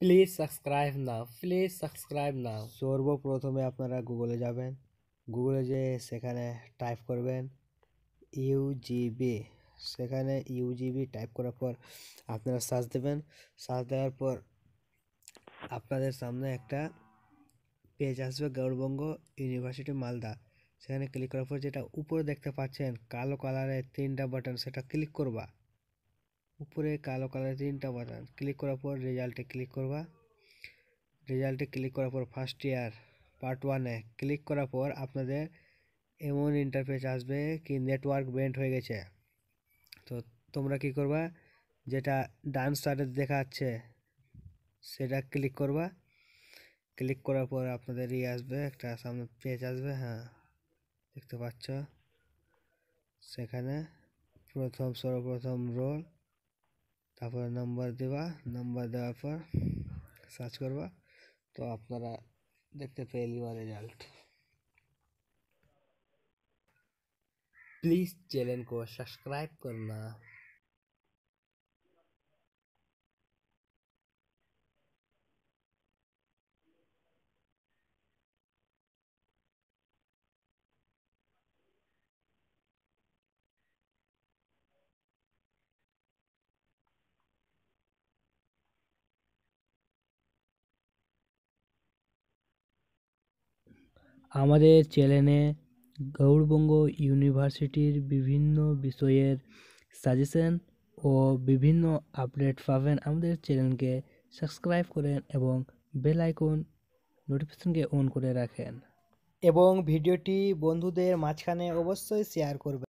please subscribe now please subscribe now সর্বপ্রথমে আপনারা গুগলে যাবেন গুগলে যে সেখানে টাইপ করবেন ইউজিবি সেখানে ইউজিবি টাইপ করার পর আপনারা সার্চ দেবেন সার্চ দেওয়ার পর আপনাদের সামনে একটা পেজ আসবে গৌরবঙ্গ ইউনিভার্সিটি মালদা সেখানে ক্লিক করার পর যেটা উপরে দেখতে পাচ্ছেন কালো কালারের তিনটা বাটন সেটা ক্লিক করবা উপরে কালো কালার তিনটা বাটন ক্লিক করার পর রেজাল্টে ক্লিক করবা রেজাল্টে ক্লিক করার পর ফার্স্ট ইয়ার পার্ট ওয়ানে ক্লিক করার পর আপনাদের এমন ইন্টারফেস আসবে কি নেটওয়ার্ক বেন্ড হয়ে গেছে তো তোমরা কি করবা যেটা ডান সাইডে দেখা যাচ্ছে সেটা ক্লিক করবা ক্লিক করার পর আপনাদের ইয়ে আসবে একটা সামনে পেজ আসবে হ্যাঁ দেখতে পাচ্ছ সেখানে প্রথম সর্বপ্রথম রোল तपर नम्बर देवा नम्बर देवार पर सार्च करवा तो अपना देखते पेली बार रेजल्ट प्लीज चैनल को सब्सक्राइब करना আমাদের চ্যানেলে গৌড়বঙ্গ ইউনিভার্সিটির বিভিন্ন বিষয়ের সাজেশন ও বিভিন্ন আপডেট পাবেন আমাদের চ্যানেলকে সাবস্ক্রাইব করেন এবং বেল আইকন নোটিফিকেশনকে অন করে রাখেন এবং ভিডিওটি বন্ধুদের মাঝখানে অবশ্যই শেয়ার করবেন